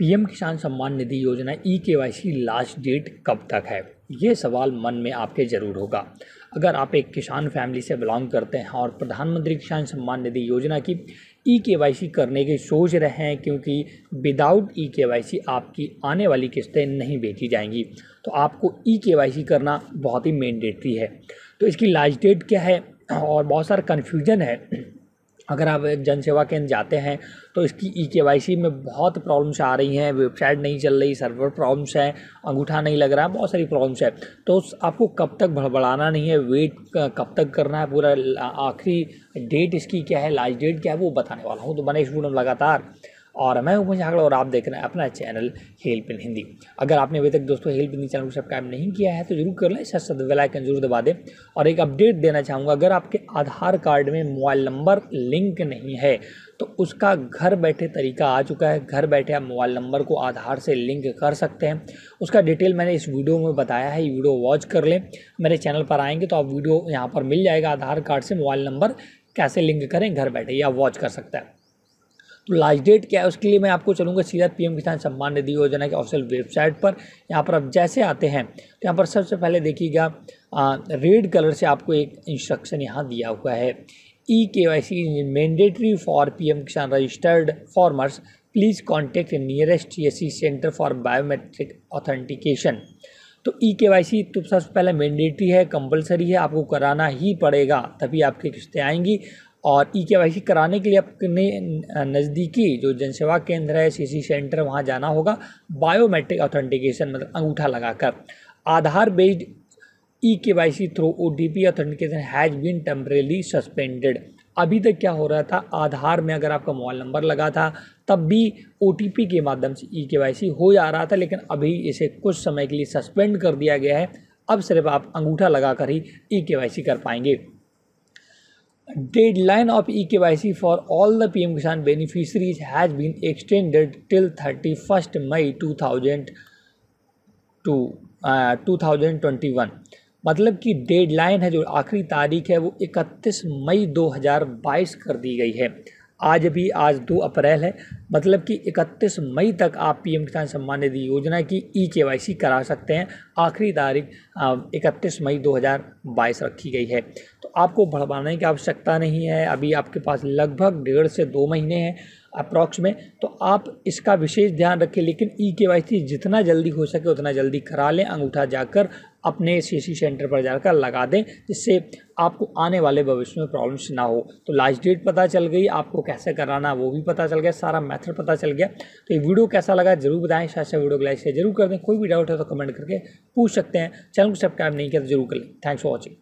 PM किसान सम्मान निधि योजना ई के लास्ट डेट कब तक है ये सवाल मन में आपके ज़रूर होगा अगर आप एक किसान फैमिली से बिलोंग करते हैं और प्रधानमंत्री किसान सम्मान निधि योजना की ई के करने की सोच रहे हैं क्योंकि विदाउट ई के आपकी आने वाली किस्तें नहीं बेची जाएंगी तो आपको ई के करना बहुत ही मैंडेटरी है तो इसकी लास्ट डेट क्या है और बहुत सारा कन्फ्यूजन है अगर आप एक जन सेवा केंद्र जाते हैं तो इसकी ई के वाई सी में बहुत प्रॉब्लम्स आ रही हैं वेबसाइट नहीं चल रही सर्वर प्रॉब्लम्स हैं अंगूठा नहीं लग रहा है बहुत सारी प्रॉब्लम्स है तो आपको कब तक भड़बड़ाना नहीं है वेट कब तक करना है पूरा आखिरी डेट इसकी क्या है लास्ट डेट क्या है वो बताने वाला हूँ तो बने स्टूडेंट लगातार और मैं उपन झाकड़ा और आप देख रहे हैं अपना चैनल हेल्प इन हिंदी अगर आपने अभी तक दोस्तों हेल्प हिंदी चैनल को सब्सक्राइब नहीं किया है तो जरूर कर लें सर सद वेलाइकन जरूर दबा दें और एक अपडेट देना चाहूँगा अगर आपके आधार कार्ड में मोबाइल नंबर लिंक नहीं है तो उसका घर बैठे तरीका आ चुका है घर बैठे आप मोबाइल नंबर को आधार से लिंक कर सकते हैं उसका डिटेल मैंने इस वीडियो में बताया है ये वीडियो वॉच कर लें मेरे चैनल पर आएंगे तो आप वीडियो यहाँ पर मिल जाएगा आधार कार्ड से मोबाइल नंबर कैसे लिंक करें घर बैठे या वॉच कर सकता है लास्ट डेट क्या है उसके लिए मैं आपको चलूँगा सीधा पीएम किसान सम्मान निधि योजना के ऑफिशियल वेबसाइट पर यहाँ पर आप जैसे आते हैं तो यहाँ पर सबसे पहले देखिएगा रेड कलर से आपको एक इंस्ट्रक्शन यहाँ दिया हुआ है E K Y C mandatory for P M Kisan registered farmers please contact nearest C centre for biometric authentication तो ई के वाई सी तो सबसे पहले मैंडेटरी है कंपलसरी है आपको कराना ही पड़ेगा तभी आपकी किस्तें आएंगी और ई e के कराने के लिए अपने नज़दीकी जो जनसेवा केंद्र है सी सी सेंटर वहाँ जाना होगा बायोमेट्रिक ऑथेंटिकेशन मतलब अंगूठा लगाकर आधार based E K Y C through O T P authentication has been temporarily suspended अभी तक क्या हो रहा था आधार में अगर आपका मोबाइल नंबर लगा था तब भी ओ के माध्यम से ई e के हो जा रहा था लेकिन अभी इसे कुछ समय के लिए सस्पेंड कर दिया गया है अब सिर्फ आप अंगूठा लगाकर ही ई e के कर पाएंगे dead line of E K Y C for all the P M Kisan beneficiaries has been extended till thirty first May two thousand two two thousand twenty one मतलब कि लाइन है जो आखिरी तारीख है वो इकतीस मई दो हज़ार बाईस कर दी गई है आज भी आज दो अप्रैल है मतलब कि 31 मई तक आप पीएम किसान सम्मान निधि योजना की ई के करा सकते हैं आखिरी तारीख 31 मई 2022 रखी गई है तो आपको बढ़वाने की आवश्यकता नहीं है अभी आपके पास लगभग डेढ़ से दो महीने हैं अप्रॉक्स में तो आप इसका विशेष ध्यान रखें लेकिन ई के जितना जल्दी हो सके उतना जल्दी करा लें अंगूठा जाकर अपने सी सी सेंटर पर जाकर लगा दें जिससे आपको आने वाले भविष्य में प्रॉब्लम्स ना हो तो लास्ट डेट पता चल गई आपको कैसे कराना वो भी पता चल गया सारा मेथड पता चल गया तो ये वीडियो कैसा लगा जरूर बताएं शायद वीडियो को लाइक शेयर जरूर कर दें कोई भी डाउट है तो कमेंट करके पूछ सकते हैं चैनल को सब्सक्राइब नहीं किया तो जरूर कर लें थैंक्स फॉर वॉचिंग